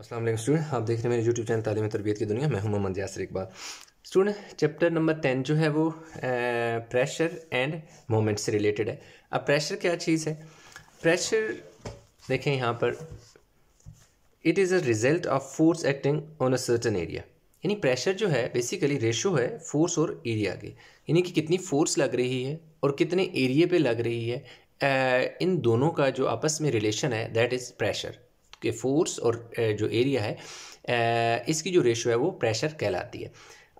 Aslam student आप देख रहे हैं मेरे यूट्यूब चैनल तालीम तरबियत की दुनिया मैं हूं Mohammad Yasir Iqbal student chapter number ten जो है वो प्रेशर एंड मोमेंट से रिलेटेड है अब प्रेशर क्या चीज़ है प्रेशर देखें यहाँ पर it is a result of force acting on a certain area यानी प्रेशर जो है बेसिकली रेशो है फोर्स और एरिया के यानी कि कितनी फोर्स लग रही है और कितने एरिए पे लग रही है आ, इन दोनों का जो आपस में रिलेशन है दैट इज़ प्रेशर के फोर्स और जो एरिया है इसकी जो रेशो है वो प्रेशर कहलाती है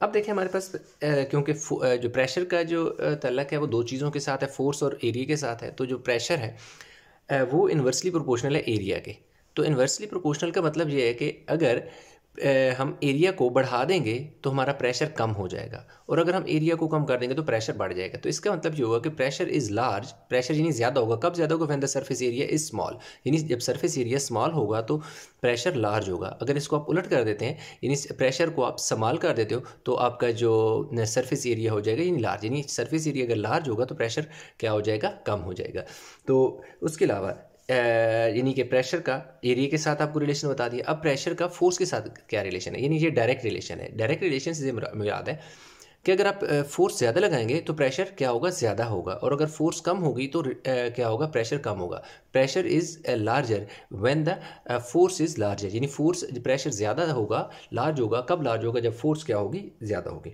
अब देखें हमारे पास क्योंकि जो प्रेशर का जो तलक है वो दो चीज़ों के साथ है फोर्स और एरिया के साथ है तो जो प्रेशर है वो इन्वर्सली प्रोपोर्शनल है एरिया के तो इन्वर्सली प्रोपोर्शनल का मतलब ये है कि अगर हम एरिया को बढ़ा देंगे तो हमारा प्रेशर कम हो जाएगा और अगर हम एरिया को कम कर देंगे तो प्रेशर बढ़ जाएगा तो इसका मतलब ये होगा कि प्रेशर इज़ लार्ज प्रेशर यानी ज़्यादा होगा कब ज़्यादा होगा when the surface area is small यानी जब सर्फेस एरिया स्मॉल होगा तो प्रेशर लार्ज होगा अगर इसको आप उलट कर देते हैं यानी प्रेशर को आप संभाल कर देते हो तो आपका जो सर्फेस एरिया हो जाएगा यानी लार्ज यानी सर्फेस एरिया अगर लार्ज होगा तो प्रेशर क्या हो जाएगा कम हो जाएगा तो उसके अलावा यानी कि प्रेशर का एरिया के साथ आपको रिलेशन बता दिया अब प्रेशर का फोर्स के साथ क्या रिलेशन है यानी ये डायरेक्ट रिलेशन है डायरेक्ट रिलेशन से याद है कि अगर आप फोर्स ज़्यादा लगाएंगे तो प्रेशर क्या होगा ज़्यादा होगा और अगर फोर्स कम होगी तो क्या होगा प्रेशर कम होगा pressure is larger when the force is larger यानी फोर्स प्रेशर ज़्यादा होगा लार्ज होगा कब लार्ज होगा जब फोर्स क्या होगी ज़्यादा होगी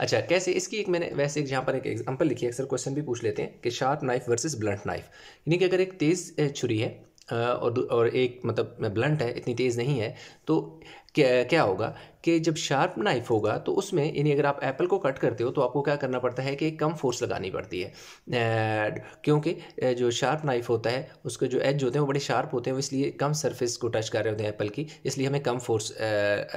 अच्छा कैसे इसकी एक मैंने वैसे एक यहाँ पर एक एग्जाम्पल लिखी है अक्सर क्वेश्चन भी पूछ लेते हैं कि sharp knife versus blunt knife यानी कि अगर एक तेज़ छुरी है और और एक मतलब ब्लंट है इतनी तेज़ नहीं है तो क्या क्या होगा कि जब शार्प नाइफ होगा तो उसमें यानी अगर आप एप्पल को कट करते हो तो आपको क्या करना पड़ता है कि कम फोर्स लगानी पड़ती है क्योंकि जो शार्प नाइफ होता है उसके जो एज होते हैं वो बड़े शार्प होते हैं इसलिए कम सरफेस को टच कर रहे होते हैं एप्पल की इसलिए हमें कम फोर्स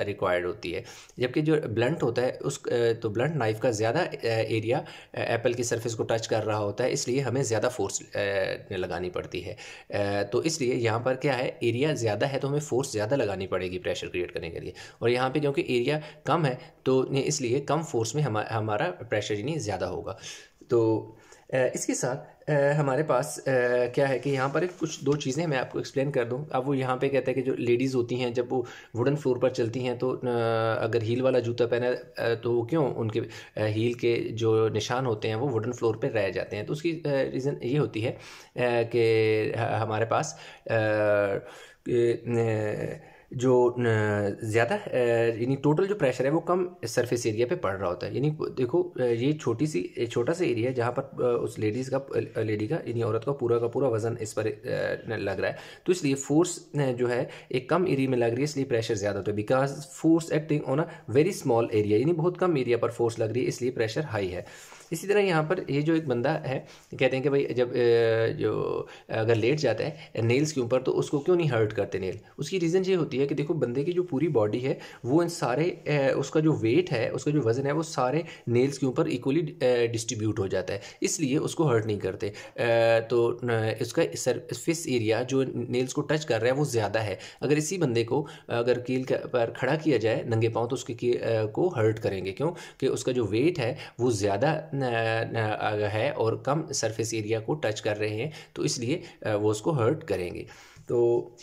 रिक्वायर्ड होती है जबकि जो ब्लंट होता है उस तो ब्लंट नाइफ का ज़्यादा एरिया एप्पल की सर्फेस को टच कर रहा होता है इसलिए हमें ज़्यादा फोर्स लगानी पड़ती है तो इसलिए यहाँ पर क्या है एरिया ज़्यादा है तो हमें फोर्स ज़्यादा लगानी पड़ेगी प्रेशर क्रिएट करने के लिए और यहाँ पर क्योंकि एरिया कम है तो इसलिए कम फोर्स में हम, हमारा प्रेशर यानी ज़्यादा होगा तो इसके साथ हमारे पास क्या है कि यहाँ पर कुछ दो चीज़ें मैं आपको एक्सप्लेन कर दूँ अब वो यहाँ पे कहते हैं कि जो लेडीज़ होती हैं जब वो वुडन फ्लोर पर चलती हैं तो अगर हील वाला जूता पहना तो वो क्यों उनके हील के जो निशान होते हैं वो वुडन फ्लोर पर रह जाते हैं तो उसकी रीज़न ये होती है कि हमारे पास जो ज़्यादा यानी टोटल जो प्रेशर है वो कम सरफेस एरिया पे पड़ रहा होता है यानी देखो ये छोटी सी छोटा सा एरिया है जहाँ पर उस लेडीज़ का लेडी का यानी औरत का पूरा का पूरा वजन इस पर लग रहा है तो इसलिए फोर्स जो है एक कम एरिया में लग रही है इसलिए प्रेशर ज़्यादा होता है because force acting on a very small area यानी बहुत कम एरिया पर फोर्स लग रही है इसलिए प्रेशर हाई है इसी तरह यहाँ पर ये जो एक बंदा है कहते हैं कि भाई जब जो अगर लेट जाता है नेल्स के ऊपर तो उसको क्यों नहीं हर्ट करते नेल उसकी रीज़न ये होती है कि देखो बंदे की जो पूरी बॉडी है वो इन सारे उसका जो वेट है उसका जो वज़न है वो सारे नेल्स के ऊपर इक्वली डिस्ट्रीब्यूट हो जाता है इसलिए उसको हर्ट नहीं करते तो इसका सरफेस एरिया जो नेल्स को टच कर रहा है वो ज़्यादा है अगर इसी बंदे को अगर कील पर खड़ा किया जाए नंगे पाँव तो उसके को हर्ट करेंगे क्यों कि उसका जो वेट है वो ज़्यादा है और कम सरफेस एरिया को टच कर रहे हैं तो इसलिए वो उसको हर्ट करेंगे तो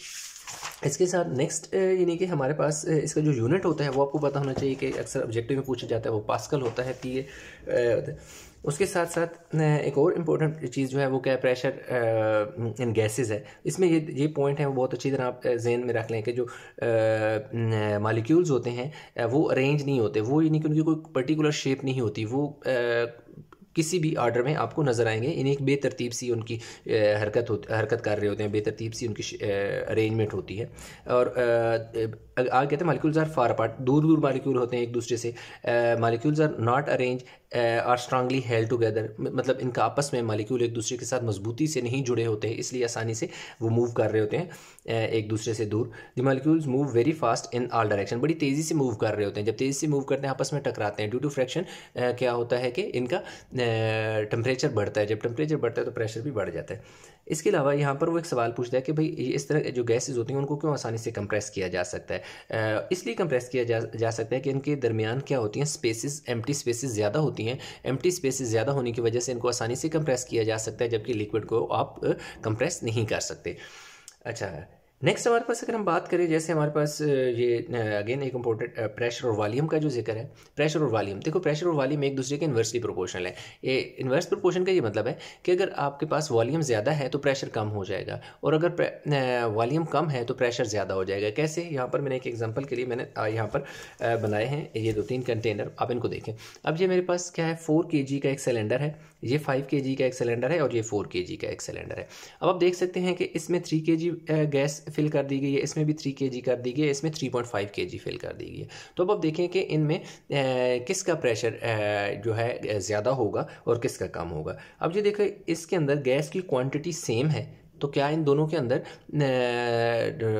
इसके साथ नेक्स्ट यानी कि हमारे पास इसका जो यूनिट होता है वो आपको पता होना चाहिए कि अक्सर ऑब्जेक्टिव में पूछा जाता है वो पास्कल होता है कि ए उसके साथ साथ एक और इम्पोर्टेंट चीज़ जो है वो क्या है प्रेशर इन गैसेस है इसमें ये ये पॉइंट है वो बहुत अच्छी तरह आप जहन में रख लें कि जो मालिक्यूल्स होते हैं वो अरेंज नहीं होते वो यानी कि उनकी कोई पर्टिकुलर शेप नहीं होती वो आ, किसी भी आर्डर में आपको नज़र आएंगे इन्हें एक बेतरतीब सी उनकी हरकत हो हरकत कर रहे होते हैं बेतरतीब सी उनकी अरेंजमेंट होती है और आगे कहते हैं मालिक्यूल्स आर फार अपार्ट दूर दूर मालिक्यूल होते हैं एक दूसरे से molecules are not arrange are strongly held together मतलब इनका आपस में मालिक्यूल एक दूसरे के साथ मजबूती से नहीं जुड़े होते हैं इसलिए आसानी से वो मूव कर रहे होते हैं एक दूसरे से दूर the molecules move very fast in all direction बड़ी तेज़ी से मूव कर रहे होते हैं जब तेज़ी से मूव करते हैं आपस में टकराते हैं ड्यू टू फ्रैक्शन क्या होता है कि इनका टेम्परेचर बढ़ता है जब टेम्परेचर बढ़ता है तो प्रेशर भी बढ़ जाता है इसके अलावा यहाँ पर वो एक सवाल पूछता है कि भाई इस तरह जो गैसेज होती हैं उनको क्यों आसानी से कंप्रेस किया जा सकता है इसलिए कंप्रेस किया जा जा सकता है कि इनके दरमियान क्या होती हैं स्पेसिस एम्प्टी स्पेसिस ज़्यादा होती हैं एम्प्टी स्पेसिस ज़्यादा होने की वजह से इनको आसानी से कंप्रेस किया जा सकता है जबकि लिक्विड को आप कंप्रेस नहीं कर सकते अच्छा नेक्स्ट हमारे पास अगर हम बात करें जैसे हमारे पास ये अगेन एक इम्पोर्टेंट प्रेशर और वॉल्यूम का जो जिक्र है प्रेशर और वॉल्यूम देखो प्रेशर और वॉल्यूम एक दूसरे के इन्वर्सली प्रोपोर्शनल है ये इन्वर्स प्रोपोर्शन का ये मतलब है कि अगर आपके पास वॉल्यूम ज़्यादा है तो प्रेशर कम हो जाएगा और अगर वॉल्यूम कम है तो प्रेशर ज़्यादा हो जाएगा कैसे यहाँ पर मैंने एक एग्जाम्पल के लिए मैंने यहाँ पर बनाए हैं ये दो तीन कंटेनर आप इनको देखें अब ये मेरे पास क्या है फोर के का एक सिलेंडर है ये फाइव के जी का एक सिलेंडर है और ये फोर के जी का एक सिलेंडर है अब आप देख सकते हैं कि इसमें थ्री के जी गैस फिल कर दी गई है इसमें भी थ्री के जी कर दी गई है इसमें थ्री पॉइंट फाइव के जी फिल कर दी गई है तो अब आप देखें कि इनमें किसका प्रेशर जो है ज़्यादा होगा और किसका कम होगा अब ये देखें इसके अंदर गैस की क्वान्टिटी सेम है तो क्या इन दोनों के अंदर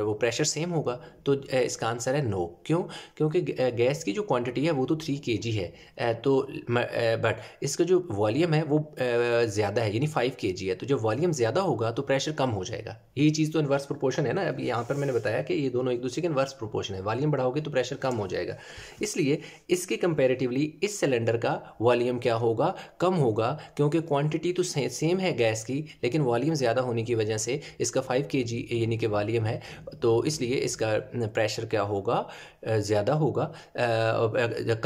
वो प्रेशर सेम होगा तो इसका आंसर है नो क्यों क्योंकि गैस की जो क्वांटिटी है वो तो थ्री के जी है तो बट इसका जो वॉल्यूम है वो ज़्यादा है यानी फाइव के जी है तो जब वॉल्यूम ज़्यादा होगा तो प्रेशर कम हो जाएगा यही चीज़ तो इन्वर्स प्रोपोर्शन है ना अब यहाँ पर मैंने बताया कि ये दोनों एक दूसरे के इन्वर्स प्रोपोर्शन है वॉल्यूम बढ़ाओगे तो प्रेशर कम हो जाएगा इसलिए इसके कंपेरेटिवली इस सिलेंडर का वॉल्यूम क्या होगा कम होगा क्योंकि क्वान्टिटी तो सेम है गैस की लेकिन वॉल्यूम ज़्यादा होने की वजह वजह से इसका फाइव के जी यानी कि वालीम है तो इसलिए इसका प्रेशर क्या होगा ज़्यादा होगा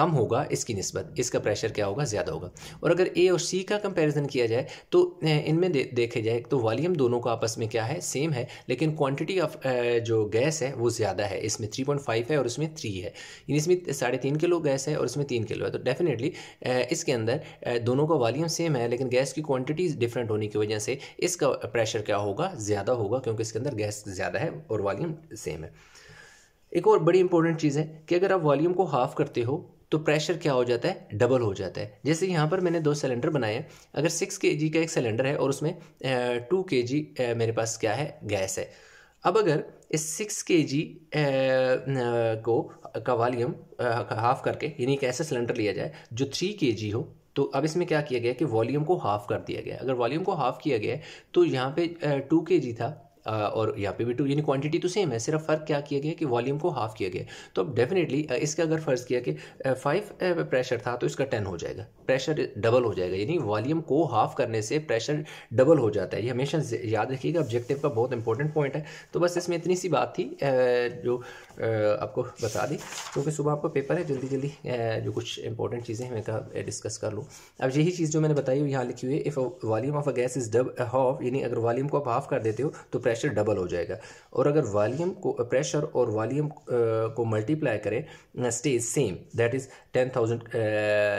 कम होगा इसकी नस्बत इसका प्रेशर क्या होगा ज़्यादा होगा और अगर ए और सी का कंपेरिजन किया जाए तो इनमें दे, देखे जाए तो वालीम दोनों का आपस में क्या है सेम है लेकिन क्वान्टिटी ऑफ जो गैस है वो ज़्यादा है इसमें थ्री पॉइंट फाइव है और उसमें थ्री है यानी इसमें साढ़े तीन किलो गैस है और इसमें तीन किलो है तो डेफिनेटली इसके अंदर दोनों का वालीम सेम है लेकिन गैस की क्वान्टिटी डिफरेंट होने की वजह से इसका प्रेशर क्या होगा होगा ज़्यादा होगा क्योंकि इसके अंदर गैस ज़्यादा है और वॉल्यूम सेम है एक और बड़ी इंपॉर्टेंट चीज़ है कि अगर आप वॉल्यूम को हाफ करते हो तो प्रेशर क्या हो जाता है डबल हो जाता है जैसे यहाँ पर मैंने दो सिलेंडर बनाए हैं अगर सिक्स के का एक सिलेंडर है और उसमें टू के मेरे पास क्या है गैस है अब अगर इस सिक्स के जी को का वॉल्यूम हाफ करके यानी एक ऐसा सिलेंडर लिया जाए जो थ्री के जी हो तो अब इसमें क्या किया गया कि वॉल्यूम को हाफ कर दिया गया अगर वॉल्यूम को हाफ किया गया तो यहाँ पे टू के जी था और यहाँ पे भी टू यानी क्वांटिटी तो सेम है सिर्फ फ़र्क क्या किया गया कि वॉल्यूम को हाफ किया गया तो अब डेफिनेटली इसका अगर फ़र्ज़ किया कि फाइव प्रेशर था तो इसका टेन हो जाएगा प्रेशर डबल हो जाएगा यानी वॉल्यूम को हाफ करने से प्रेशर डबल हो जाता है ये हमेशा याद रखिएगा ऑब्जेक्टिव का बहुत इंपॉर्टेंट पॉइंट है तो बस इसमें इतनी सी बात थी जो आपको बता दी क्योंकि सुबह आपका पेपर है जल्दी जल्दी जो कुछ इंपॉर्टेंट चीज़ें हैं मैं कहा डिस्कस कर लूँ अब यही चीज़ जो मैंने बताई यहाँ लिखी हुई है if volume of a gas is double half यानी अगर वॉल्यूम को आप हाफ कर देते हो तो प्रेशर प्रेशर डबल हो जाएगा और अगर वॉल्यूम को प्रेशर और वॉल्यूम को मल्टीप्लाई करें stage same that is ten thousand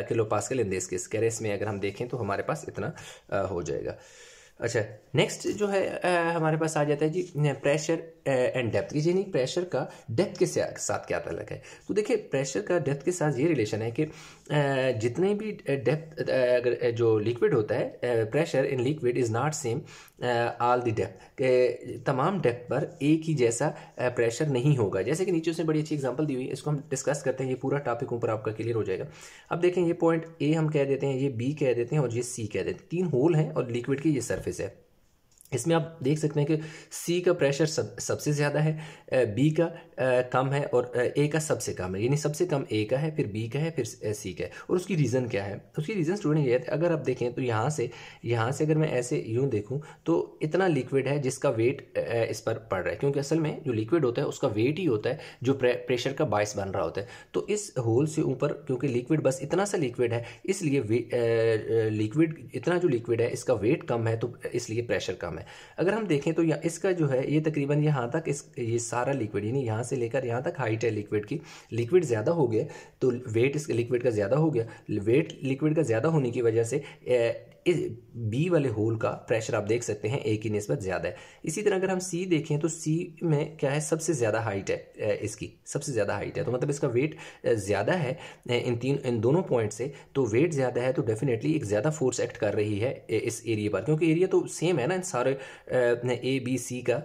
kilo pascal in this case कैरेस में अगर हम देखें तो हमारे पास इतना uh, हो जाएगा अच्छा नेक्स्ट जो है uh, हमारे पास आ जाता है जी प्रेशर एंड डेप्थ यानी प्रेशर का डेप्थ के साथ क्या तलक है तो देखिए प्रेशर का डेप्थ के साथ ये रिलेशन है कि जितने भी डेप्थ अगर जो लिक्विड होता है pressure in liquid is not same all the depth तमाम डेप्थ पर एक ही जैसा प्रेशर नहीं होगा जैसे कि नीचे उसने बड़ी अच्छी एग्जाम्पल दी हुई है इसको हम डिस्कस करते हैं ये पूरा टॉपिक ऊपर आपका क्लियर हो जाएगा अब देखें ये पॉइंट ए हम कह देते हैं ये बी कह देते हैं और ये सी कह देते हैं तीन होल हैं और लिक्विड की ये सर्फेस है इसमें आप देख सकते हैं कि सी का प्रेशर सब सबसे ज़्यादा है बी का आ, कम है और ए का सबसे कम है यानी सबसे कम ए का है फिर बी का है फिर सी का है और उसकी रीज़न क्या है उसकी रीज़न स्टूडेंट ये है अगर आप देखें तो यहाँ से यहाँ से अगर मैं ऐसे यूँ देखूँ तो इतना लिक्विड है जिसका वेट इस पर पड़ रहा है क्योंकि असल में जो लिक्विड होता है उसका वेट ही होता है जो प्रे, प्रेशर का बायस बन रहा होता है तो इस होल से ऊपर क्योंकि लिक्विड बस इतना सा लिक्विड है इसलिए लिक्विड इतना जो लिक्विड है इसका वेट कम है तो इसलिए प्रेशर कम ग्राम है अगर हम देखें तो इसका जो है ये तकरीबन यहाँ तक इस ये सारा लिक्विड यानी यहाँ से लेकर यहाँ तक हाइट है लिक्विड की लिक्विड ज़्यादा हो गया तो वेट इस लिक्विड का ज़्यादा हो गया वेट लिक्विड का ज़्यादा होने की वजह से इस बी वाले होल का प्रेशर आप देख सकते हैं ए की नस्बत ज़्यादा है इसी तरह अगर हम सी देखें तो सी में क्या है सबसे ज़्यादा हाइट है इसकी सबसे ज़्यादा हाइट है तो मतलब इसका वेट ज़्यादा है इन तीन इन दोनों पॉइंट से तो वेट ज़्यादा है तो डेफिनेटली एक ज़्यादा फोर्स एक्ट कर रही है इस एरिया पर क्योंकि एरिया तो सेम है ना इन सारे ए बी सी का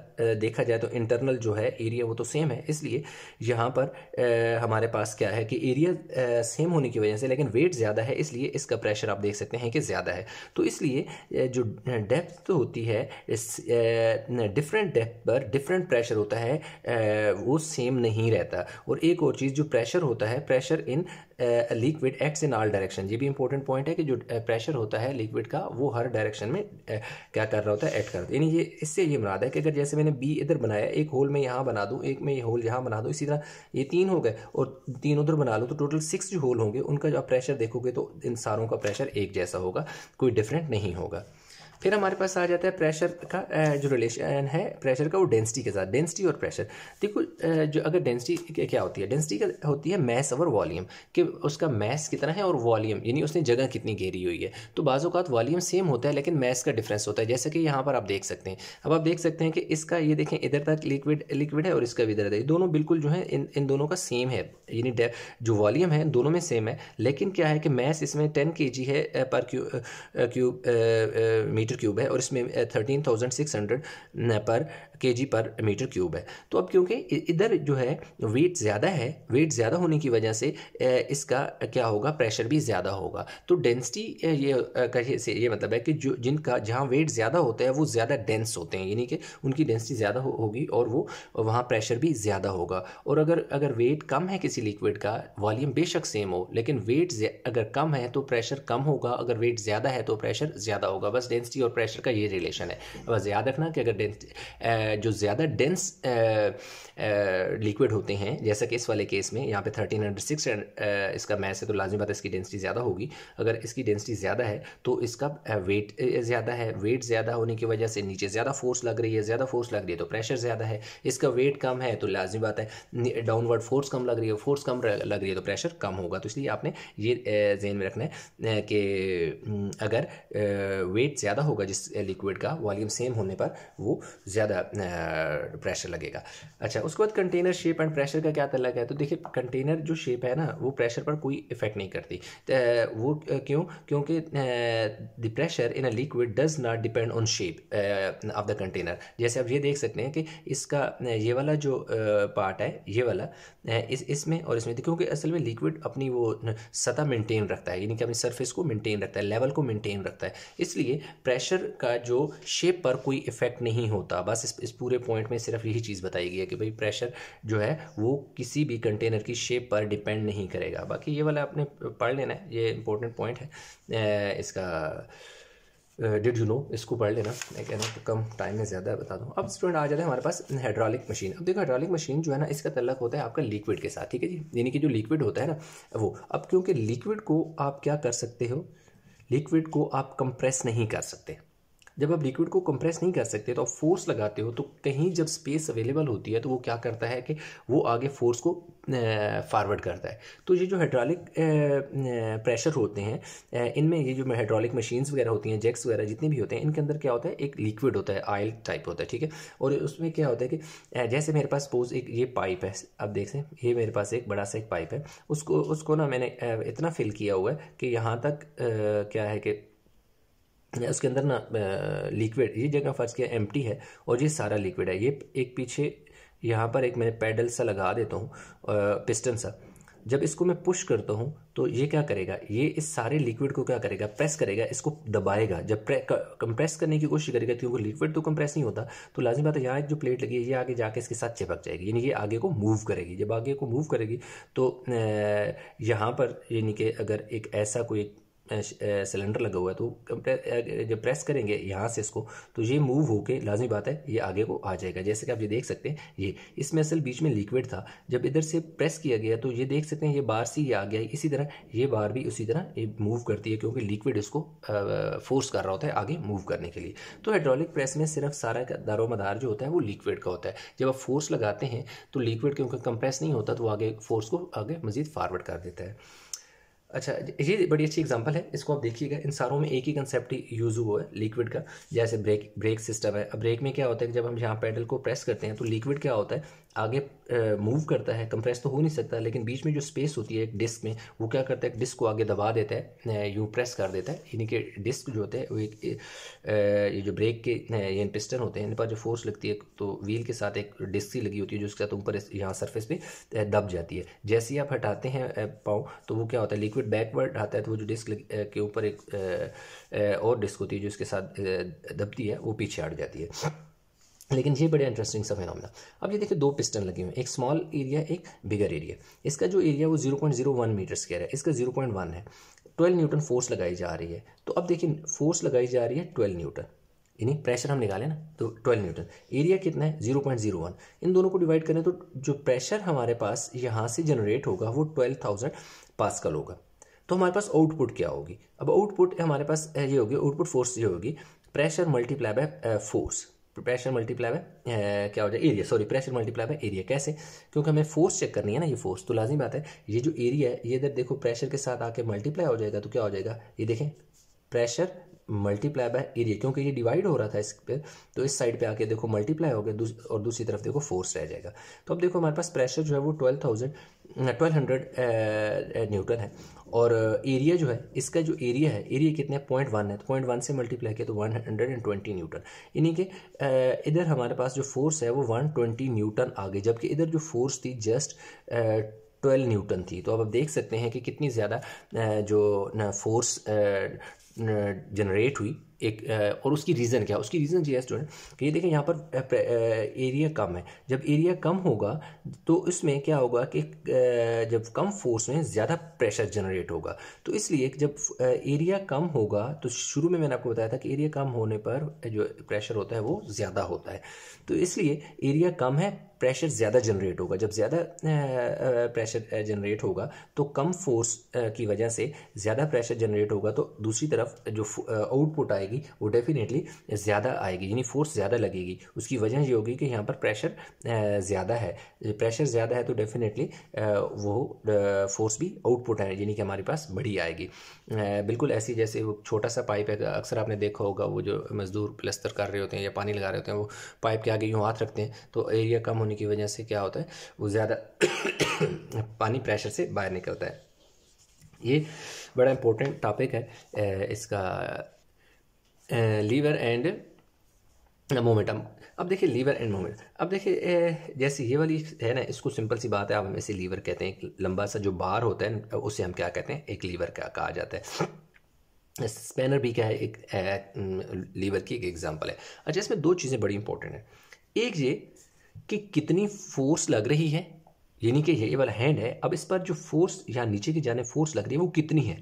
देखा जाए तो इंटरनल जो है एरिया वो तो सेम है इसलिए यहाँ पर हमारे पास क्या है कि एरिया सेम होने की वजह से लेकिन वेट ज़्यादा है इसलिए इसका प्रेशर आप देख सकते हैं कि ज़्यादा है तो इसलिए जो डेप्थ होती है डिफरेंट डेप्थ पर डिफरेंट प्रेशर होता है वो सेम नहीं रहता और एक और चीज़ जो प्रेशर होता है pressure in liquid acts in all direction ये भी इंपॉर्टेंट पॉइंट है कि जो प्रेशर होता है लिक्विड का वो हर डायरेक्शन में क्या कर रहा होता है एक्ट कर यानी ये इससे ये मुराद है कि अगर जैसे मैंने बी इधर बनाया एक होल में यहाँ बना दूँ एक में ये होल यहाँ बना दूँ इसी तरह ये तीन हो गए और तीन उधर बना लूँ तो टोटल सिक्स जो होल होंगे उनका जो आप प्रेशर देखोगे तो इन सारों का प्रेशर एक जैसा होगा कोई डिफरेंट नहीं होगा फिर हमारे पास आ जाता है प्रेशर का जो रिलेशन है प्रेशर का वो डेंसिटी के साथ डेंसिटी और प्रेशर देखो जो अगर डेंसिटी क्या होती है डेंसिटी का होती है मैस और वॉल्यूम कि उसका मैस कितना है और वॉल्यूम यानी उसने जगह कितनी घेरी हुई है तो बाज़ात वॉल्यूम सेम होता है लेकिन मैस का डिफरेंस होता है जैसे कि यहाँ पर आप देख सकते हैं अब आप देख सकते हैं कि इसका ये देखें इधर तक लिक्विड लिक्विड है और इसका भी इधर तक दोनों बिल्कुल जो है इन इन दोनों का सेम है यानी जो वॉल्यूम है दोनों में सेम है लेकिन क्या है कि मैस इसमें टेन के है पर क्यू क्यूब मीटर मीटर क्यूब है और इसमें थर्टीन थाउजेंड सिक्स हंड्रेड पर के जी पर मीटर क्यूब है तो अब क्योंकि इधर जो है वेट ज़्यादा है वेट ज़्यादा होने की वजह से इसका क्या होगा प्रेशर भी ज़्यादा होगा तो डेंसिटी ये से ये मतलब है कि जो जिनका जहाँ वेट ज़्यादा होता है वो ज़्यादा डेंस होते हैं यानी कि उनकी डेंसिटी ज़्यादा हो, होगी और वो वहाँ प्रेशर भी ज़्यादा होगा और अगर अगर वेट कम है किसी लिक्विड का वॉल्यूम बेशक सेम हो लेकिन वेट अगर कम है तो प्रेशर कम होगा अगर वेट ज़्यादा है तो प्रेशर ज़्यादा होगा बस डेंसिटी और प्रेशर का ये रिलेशन है बस याद रखना कि अगर डेंसिटी जो ज़्यादा डेंस लिक्विड होते हैं जैसा कि इस वाले केस में यहाँ पे थर्टीन हंड्रेड सिक्स इसका मैस है तो लाजमी बात है इसकी डेंसिटी ज़्यादा होगी अगर इसकी डेंसिटी ज़्यादा है तो इसका वेट ज़्यादा है वेट ज़्यादा होने की वजह से नीचे ज़्यादा फोर्स लग रही है ज़्यादा फोर्स लग रही है तो प्रेशर ज़्यादा है इसका वेट कम है तो लाजमी बात है डाउनवर्ड फोर्स कम लग रही है फोर्स कम लग रही है तो प्रेशर कम होगा तो इसलिए आपने ये जहन में रखना है कि अगर वेट ज़्यादा होगा जिस लिक्विड का वॉल्यूम सेम होने पर वो ज़्यादा प्रेशर लगेगा अच्छा उसके बाद कंटेनर शेप एंड प्रेशर का क्या तलक है तो देखिए कंटेनर जो शेप है ना वो प्रेशर पर कोई इफेक्ट नहीं करती वो क्यों क्योंकि the pressure in a liquid does not depend on shape of the container जैसे आप ये देख सकते हैं कि इसका ये वाला जो पार्ट है ये वाला इस इसमें और इसमें क्योंकि असल में लिक्विड अपनी वो सतह मेंटेन रखता है यानी कि अपनी सरफेस को मेंटेन रखता है लेवल को मेंटेन रखता है इसलिए प्रेशर का जो शेप पर कोई इफेक्ट नहीं होता बस इस, इस इस पूरे पॉइंट में सिर्फ यही चीज़ बताई गई है कि भाई प्रेशर जो है वो किसी भी कंटेनर की शेप पर डिपेंड नहीं करेगा बाकी ये वाला आपने पढ़ लेना है ये इंपॉर्टेंट पॉइंट है इसका डिड यू नो इसको पढ़ लेना मैं कह रहा हूँ कम टाइम में ज़्यादा बता दूँ अब स्टूडेंट आ जाता है हमारे पास हाइड्रोलिक मशीन अब देखो हाइड्रोलिक मशीन जो है ना इसका तल्लक होता है आपका लिक्विड के साथ ठीक है जी यानी कि जो लिक्विड होता है ना वो अब क्योंकि लिक्विड को आप क्या कर सकते हो लिक्विड को आप कंप्रेस नहीं कर सकते जब आप लिक्विड को कंप्रेस नहीं कर सकते तो आप फोर्स लगाते हो तो कहीं जब स्पेस अवेलेबल होती है तो वो क्या करता है कि वो आगे फोर्स को फारवर्ड करता है तो ये जो हाइड्रोलिक प्रेशर होते हैं इनमें ये जो हाइड्रोलिक मशीन्स वगैरह होती हैं जैक्स वगैरह जितने भी होते हैं इनके अंदर क्या होता है एक लिक्विड होता है आयल टाइप होता है ठीक है और उसमें क्या होता है कि जैसे मेरे पास सपोज एक ये पाइप है आप देख सकते ये मेरे पास एक बड़ा सा एक पाइप है उसको उसको ना मैंने इतना फिल किया हुआ है कि यहाँ तक क्या है कि उसके अंदर ना लिक्विड ये जगह फर्ज किया एम है और ये सारा लिक्विड है ये एक पीछे यहाँ पर एक मैं पैडल सा लगा देता हूँ पिस्टन सा जब इसको मैं पुश करता हूँ तो ये क्या करेगा ये इस सारे लिक्विड को क्या करेगा प्रेस करेगा इसको दबाएगा जब कंप्रेस करने की कोशिश करेगा क्योंकि लिक्विड तो कंप्रेस नहीं होता तो लाजमी बात है यहाँ एक जो प्लेट लगी है ये आगे जाके इसके साथ चिपक जाएगी यानी ये आगे को मूव करेगी जब आगे को मूव करेगी तो यहाँ पर यानी कि अगर एक ऐसा कोई सिलेंडर लगा हुआ है तो जब प्रेस करेंगे यहाँ से इसको तो ये मूव होके लाजमी बात है ये आगे को आ जाएगा जैसे कि आप ये देख सकते हैं ये इसमें असल बीच में लिक्विड था जब इधर से प्रेस किया गया तो ये देख सकते हैं ये बार सी ये आ गया है इसी तरह ये बार भी उसी तरह ये मूव करती है क्योंकि लिक्विड इसको फोर्स कर रहा होता है आगे मूव करने के लिए तो हाइड्रोलिक प्रेस में सिर्फ सारा दारोमदार जो होता है वो लिक्विड का होता है जब आप फोर्स लगाते हैं तो लिक्विड क्योंकि कंप्रेस नहीं होता तो आगे फोर्स को आगे मजीद फारवर्ड कर देता है अच्छा ये बड़ी अच्छी एग्जांपल है इसको आप देखिएगा इन सारों में एक ही कंसेप्ट यूज़ हुआ है लिक्विड का जैसे ब्रेक ब्रेक सिस्टम है अब ब्रेक में क्या होता है कि जब हम यहाँ पैडल को प्रेस करते हैं तो लिक्विड क्या होता है आगे मूव करता है कंप्रेस तो हो नहीं सकता लेकिन बीच में जो स्पेस होती है एक डिस्क में वो क्या करता है डिस्क को आगे दबा देता है यूँ प्रेस कर देता है यानी कि डिस्क जो होते हैं वो एक ये जो ब्रेक के ये पिस्टन होते हैं इन पर जो फोर्स लगती है तो व्हील के साथ एक डिस्क ही लगी होती है जो उसके साथ ऊपर यहाँ सर्फेस पर दब जाती है जैसे ही आप हटाते हैं पाँव तो वो क्या होता है लिक्विड फिर बैकवर्ड आता है तो वो जो डिस्क के ऊपर एक और डिस्क होती है जो इसके साथ दबती है वो पीछे हट जाती है लेकिन ये बड़ा इंटरेस्टिंग सा फिनोमिना अब ये देखिए दो पिस्टन लगे हुए एक स्मॉल एरिया एक बिगर एरिया इसका जो एरिया वो zero point zero one meter square है इसका जीरो पॉइंट वन है ट्वेल्व न्यूटन फोर्स लगाई जा रही है तो अब देखिए फोर्स लगाई जा रही है ट्वेल्व न्यूटन यानी प्रेशर हम निकालें ना तो ट्वेल्व न्यूटन एरिया कितना है जीरो पॉइंट जीरो वन इन दोनों को डिवाइड करें तो जो प्रेशर हमारे पास यहाँ से जनरेट होगा वो ट्वेल्व थाउजेंड पास्कल होगा तो हमारे पास आउटपुट क्या होगी अब आउटपुट हमारे पास ये होगी आउटपुट फोर्स ये होगी pressure multiply by force pressure multiply by क्या हो जाए area sorry pressure multiply by area कैसे क्योंकि हमें फोर्स चेक करनी है ना ये फोर्स तो लाजमी बात है ये जो एरिया है ये इधर देखो प्रेशर के साथ आके मल्टीप्लाई हो जाएगा तो क्या हो जाएगा ये देखें प्रेशर मल्टीप्लाई बाय एरिया क्योंकि ये डिवाइड हो रहा था इस पर तो इस साइड पे आके देखो मल्टीप्लाई हो गया दूस, और दूसरी तरफ देखो फोर्स रह जाएगा तो अब देखो हमारे पास प्रेशर जो है वो twelve thousand twelve hundred newton है और एरिया uh, जो है इसका जो एरिया है एरिया कितना है पॉइंट वन है तो पॉइंट वन से मल्टीप्लाई किया तो one hundred and twenty newton यानी कि uh, इधर हमारे पास जो फोर्स है वो वन ट्वेंटी न्यूटन आ गई जबकि इधर जो फोर्स थी जस्ट ट्वेल्व न्यूटन थी तो अब आप देख सकते हैं कि कितनी ज़्यादा uh, जो फोर्स जनरेट हुई एक और उसकी रीज़न क्या है उसकी रीज़न ये है स्टूडेंट कि ये देखें यहाँ पर एरिया कम है जब एरिया कम होगा तो इसमें क्या होगा कि जब कम फोर्स में ज़्यादा प्रेशर जनरेट होगा तो इसलिए जब एरिया कम होगा तो शुरू में मैंने आपको बताया था कि एरिया कम होने पर जो प्रेशर होता है वो ज़्यादा होता है तो इसलिए एरिया कम है प्रेशर ज़्यादा जनरेट होगा जब ज़्यादा प्रेशर जनरेट होगा तो कम फोर्स की वजह से ज़्यादा प्रेशर जनरेट होगा तो दूसरी तरफ जो आउटपुट आएगी वो डेफिनेटली ज़्यादा आएगी यानी फोर्स ज़्यादा लगेगी उसकी वजह ये होगी कि यहाँ पर प्रेशर ज़्यादा है प्रेशर ज़्यादा है तो डेफिनेटली वो फोर्स भी आउटपुट है यानी कि हमारे पास बड़ी आएगी बिल्कुल ऐसी जैसे वो छोटा सा पाइप है तो अक्सर आपने देखा होगा वो जो मज़दूर प्लस्तर कर रहे होते हैं या पानी लगा रहे होते हैं वो पाइप के आगे यूँ हाथ रखते हैं तो एरिया कम होने होने की वजह से क्या होता है वो ज़्यादा पानी प्रेशर से बाहर निकलता है ये बड़ा इम्पोर्टेंट टॉपिक है इसका लीवर एंड मोमेंटम अब देखिए लीवर एंड मोमेंट अब देखिए जैसे ये वाली है ना इसको सिंपल सी बात है आप हम इसे लीवर कहते हैं एक लंबा सा जो बार होता है उसे हम क्या कहते हैं एक लीवर का कहा जाता है स्पैनर भी क्या है एक लीवर की एक एग्जांपल है अच्छा इसमें दो चीज़ें बड़ी इंपॉर्टेंट हैं एक ये कि कितनी फोर्स लग रही है यानी कि ये वाला हैंड है अब इस पर जो फोर्स यहाँ नीचे की जाने फोर्स लग रही है वो कितनी है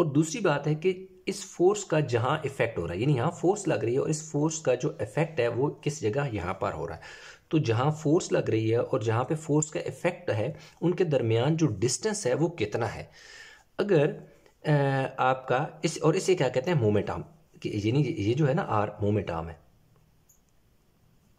और दूसरी बात है कि इस फोर्स का जहाँ इफेक्ट हो रहा है यानी यहाँ फोर्स लग रही है और इस फोर्स का जो इफेक्ट है वो किस जगह यहाँ पर हो रहा है तो जहाँ फोर्स लग रही है और जहाँ पे फोर्स का इफेक्ट है उनके दरमियान जो डिस्टेंस है वो कितना है अगर आपका इस और इसे क्या कहते हैं मोमेंट आर्म यानी ये जो है ना आर मोमेंट आर्म है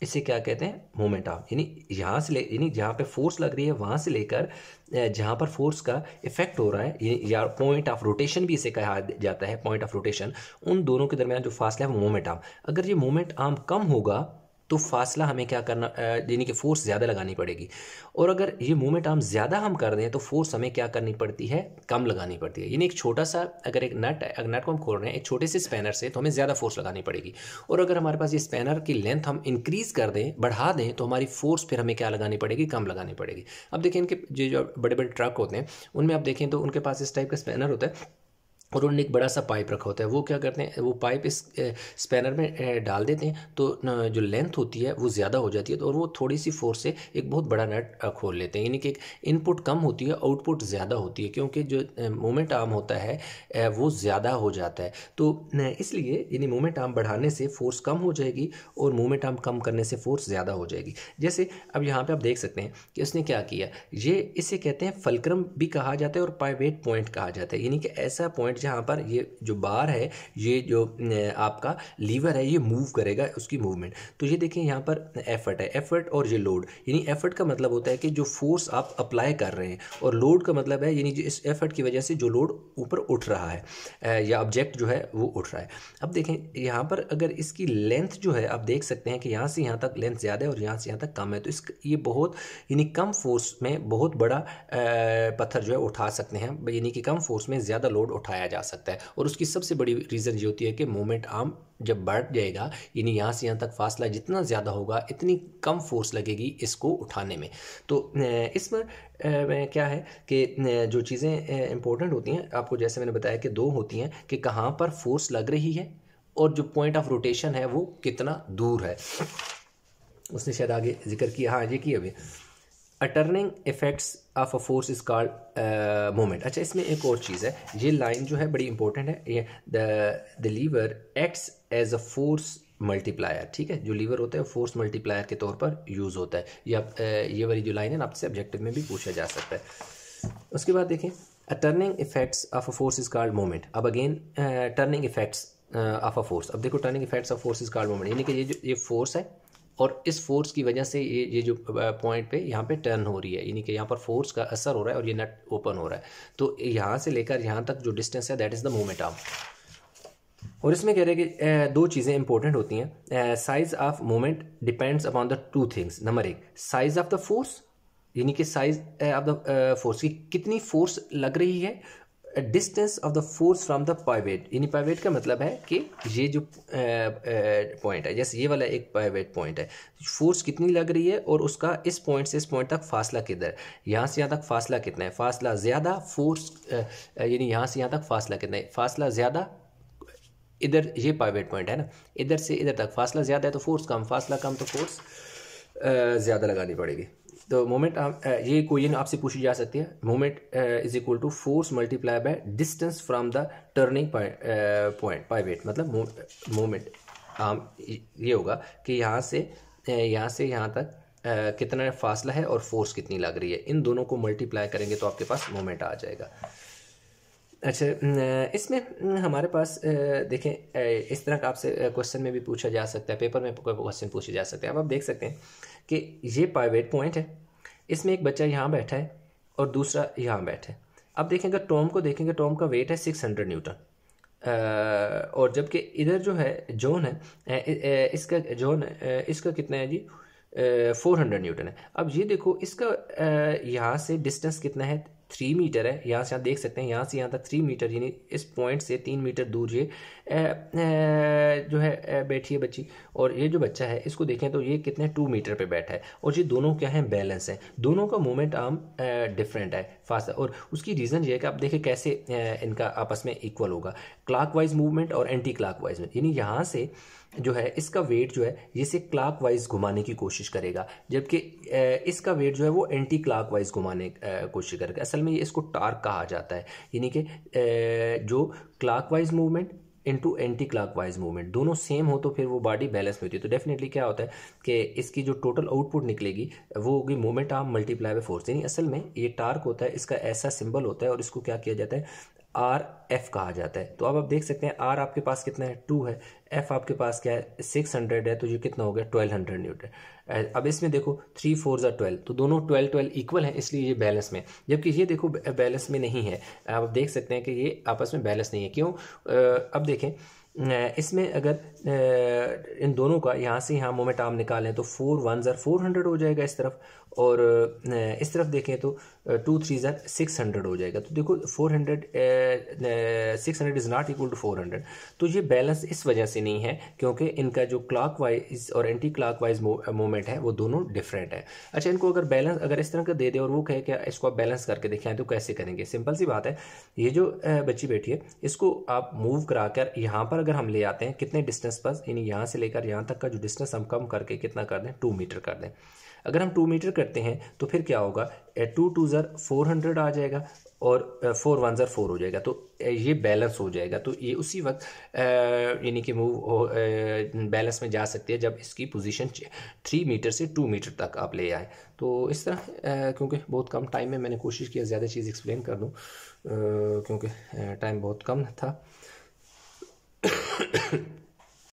इसे क्या कहते हैं मोमेंट ऑफ यानी यहाँ से ले यानी जहाँ पे फोर्स लग रही है वहाँ से लेकर जहाँ पर फोर्स का इफेक्ट हो रहा है या पॉइंट ऑफ रोटेशन भी इसे कहा जाता है पॉइंट ऑफ रोटेशन उन दोनों के दरमियान जो फासला है वो मोमेंट आर्म अगर ये मोमेंट आर्म कम होगा तो फासला हमें क्या करना यानी कि फोर्स ज़्यादा लगानी पड़ेगी और अगर ये मूवमेंट आर्म ज़्यादा हम कर दें तो फोर्स हमें क्या करनी पड़ती है कम लगानी पड़ती है यानी एक छोटा सा अगर एक नट अगर नट को हम खोल रहे हैं एक छोटे से स्पैनर से तो हमें ज़्यादा फोर्स लगानी पड़ेगी और अगर हमारे पास ये स्पैनर की लेंथ हम इंक्रीज़ कर दें बढ़ा दें तो हमारी फोर्स फिर हमें क्या लगानी पड़ेगी कम लगानी पड़ेगी अब देखें इनके जो बड़े बड़े ट्रक होते हैं उनमें आप देखें तो उनके पास इस टाइप का स्पैनर होता है और उन्होंने एक बड़ा सा पाइप रखा होता है वो क्या करते हैं वो पाइप इस स्पैनर में डाल देते हैं तो जो लेंथ होती है वो ज़्यादा हो जाती है तो और वो थोड़ी सी फोर्स से एक बहुत बड़ा नट खोल लेते हैं यानी कि इनपुट कम होती है आउटपुट ज़्यादा होती है क्योंकि जो मोमेंट आर्म होता है वो ज़्यादा हो जाता है तो इसलिए यानी मोमेंट आर्म बढ़ाने से फोर्स कम हो जाएगी और मोमेंट आर्म कम करने से फोर्स ज़्यादा हो जाएगी जैसे अब यहाँ पर आप देख सकते हैं कि उसने क्या किया ये इसे कहते हैं फलक्रम भी कहा जाता है और पाइवेट पॉइंट कहा जाता है यानी कि ऐसा पॉइंट बट यहाँ पर ये जो बार है ये जो आपका लीवर है ये मूव करेगा उसकी मूवमेंट तो ये देखें यहाँ पर एफर्ट है एफर्ट और ये लोड यानी एफर्ट का मतलब होता है कि जो फोर्स आप अप्लाई कर रहे हैं और लोड का मतलब है यानी इस एफर्ट की वजह से जो लोड ऊपर उठ रहा है या ऑब्जेक्ट जो है वो उठ रहा है अब देखें यहाँ पर अगर इसकी लेंथ जो है आप देख सकते हैं कि यहाँ से यहाँ तक लेंथ ज़्यादा है और यहाँ से यहाँ तक कम है तो इस ये बहुत यानी कम फोर्स में बहुत बड़ा पत्थर जो है उठा सकते हैं यानी कि कम फोर्स में ज़्यादा लोड उठाया जा सकता है और उसकी सबसे बड़ी रीज़न ये होती है कि मोमेंट आर्म जब बढ़ जाएगा यानी यहाँ से यहाँ तक फासला जितना ज़्यादा होगा इतनी कम फोर्स लगेगी इसको उठाने में तो इसमें क्या है कि जो चीज़ें इंपॉर्टेंट होती हैं आपको जैसे मैंने बताया कि दो होती हैं कि कहाँ पर फोर्स लग रही है और जो पॉइंट ऑफ रोटेशन है वो कितना दूर है उसने शायद आगे जिक्र किया हाँ ये किया अभी a turning effects of a force is called moment अच्छा इसमें एक और चीज़ है ये लाइन जो है बड़ी इंपॉर्टेंट है ये the lever acts as a force multiplier ठीक है जो लीवर होता है फोर्स मल्टीप्लायर के तौर पर यूज़ होता है ये uh, ये वाली जो लाइन है ना आपसे ऑब्जेक्टिव में भी पूछा जा सकता है उसके बाद देखें a turning effects of a force is called moment अब again turning effects of a force अब देखो turning effects of force is called moment यानी कि ये जो ये फोर्स है और इस फोर्स की वजह से ये ये जो पॉइंट पे यहाँ पे टर्न हो रही है यानी कि यहाँ पर फोर्स का असर हो रहा है और ये नट ओपन हो रहा है तो यहाँ से लेकर यहाँ तक जो डिस्टेंस है that is the moment arm और इसमें कह रहे हैं कि दो चीज़ें इंपॉर्टेंट होती हैं size of moment depends upon the two things number एक साइज ऑफ द फोर्स यानी कि साइज ऑफ द फोर्स की कितनी फोर्स लग रही है distance of the force from the pivot यानी पाइवेट का मतलब है कि ये जो पॉइंट है जैसे ये वाला एक पाइवेट पॉइंट है फोर्स कितनी लग रही है और उसका इस पॉइंट से इस पॉइंट तक फासला किधर यहाँ से यहाँ तक फासला कितना है फासला ज़्यादा फोर्स यानी यहाँ से यहाँ तक फासला कितना है फासला ज़्यादा इधर ये पाइवेट पॉइंट है ना इधर से इधर तक फासला ज़्यादा है तो फोर्स कम फासला कम तो फोर्स ज़्यादा लगानी पड़ेगी द मोमेंट ये क्वेश्चन आपसे पूछी जा सकती है moment is equal to force multiply by distance from the turning point pivot मतलब मोमेंट आम ये होगा कि यहाँ से यहाँ से यहाँ तक कितना फासला है और फोर्स कितनी लग रही है इन दोनों को मल्टीप्लाई करेंगे तो आपके पास मोमेंट आ जाएगा अच्छा इसमें हमारे पास देखें इस तरह का आपसे क्वेश्चन में भी पूछा जा सकता है पेपर में क्वेश्चन पूछे जा सकते हैं अब आप देख सकते हैं कि ये पाइवेट पॉइंट है इसमें एक बच्चा यहाँ बैठा है और दूसरा यहाँ बैठा है अब देखेंगे टॉम को देखेंगे टॉम का वेट है सिक्स हंड्रेड न्यूटन और जबकि इधर जो है जोन है इसका जोन इसका कितना है जी फोर हंड्रेड न्यूटन है अब ये देखो इसका यहाँ से डिस्टेंस कितना है थ्री मीटर है यहाँ से आप देख सकते हैं यहाँ से यहाँ तक थ्री मीटर यानी इस पॉइंट से तीन मीटर दूर ये जो है बैठी है बच्ची और ये जो बच्चा है इसको देखें तो ये कितने टू मीटर पे बैठा है और ये दोनों क्या है बैलेंस है दोनों का मोमेंट आम डिफरेंट है फास्ट और उसकी रीज़न ये है कि आप देखें कैसे इनका आपस में इक्वल होगा क्लाक वाइज मूवमेंट और एंटी क्लाक यानी यहाँ से जो है इसका वेट जो है इसे क्लाक वाइज घुमाने की कोशिश करेगा जबकि इसका वेट जो है वो एंटी क्लाक वाइज घुमाने कोशिश करेगा असल में ये इसको टार्क कहा जाता है यानी कि जो clockwise movement into anti clockwise movement दोनों सेम हो तो फिर वो बॉडी बैलेंस में होती है तो डेफिनेटली क्या होता है कि इसकी जो टोटल आउटपुट निकलेगी वो होगी मोमेंट आप मल्टीप्लाई बाय फोर्स यानी असल में ये टार्क होता है इसका ऐसा सिंबल होता है और इसको क्या किया जाता है आर एफ कहा जाता है तो अब आप देख सकते हैं आर आपके पास कितना है टू है एफ आपके पास क्या है सिक्स हंड्रेड है तो ये कितना हो गया ट्वेल्व हंड्रेड न्यूटन अब इसमें देखो थ्री फोर जो ट्वेल्व तो दोनों ट्वेल्व ट्वेल्व इक्वल है इसलिए ये बैलेंस में जबकि ये देखो बैलेंस में नहीं है आप देख सकते हैं कि ये आपस में बैलेंस नहीं है क्यों अब देखें इसमें अगर इन दोनों का यहाँ से यहाँ मोमेंट आम निकालें तो four one are four hundred हो जाएगा इस तरफ और इस तरफ देखें तो two three are six hundred हो जाएगा तो देखो four hundred six hundred is not equal to four hundred तो ये बैलेंस इस वजह से नहीं है क्योंकि इनका जो क्लाक वाइज और एंटी क्लाक वाइज मोमेंट है वो दोनों डिफरेंट है अच्छा इनको अगर बैलेंस अगर इस तरह का दे दें और वो कहे कि इसको आप बैलेंस करके देखें तो कैसे करेंगे सिंपल सी बात है ये जो बच्ची बैठी है इसको आप मूव करा कर यहाँ पर अगर हम ले आते हैं कितने डिस्टेंस पर यानी यहाँ से लेकर यहाँ तक का जो डिस्टेंस हम कम करके कितना कर दें टू मीटर कर दें अगर हम टू मीटर करते हैं तो फिर क्या होगा two two are four hundred आ जाएगा और फोर वन ज़र फोर हो जाएगा तो uh, ये बैलेंस हो जाएगा तो ये उसी वक्त uh, यानी कि मूव बैलेंस uh, में जा सकती है जब इसकी पोजीशन थ्री मीटर से टू मीटर तक आप ले आए तो इस तरह क्योंकि बहुत कम टाइम में मैंने कोशिश किया ज़्यादा चीज़ एक्सप्लेन कर दूँ क्योंकि टाइम बहुत कम था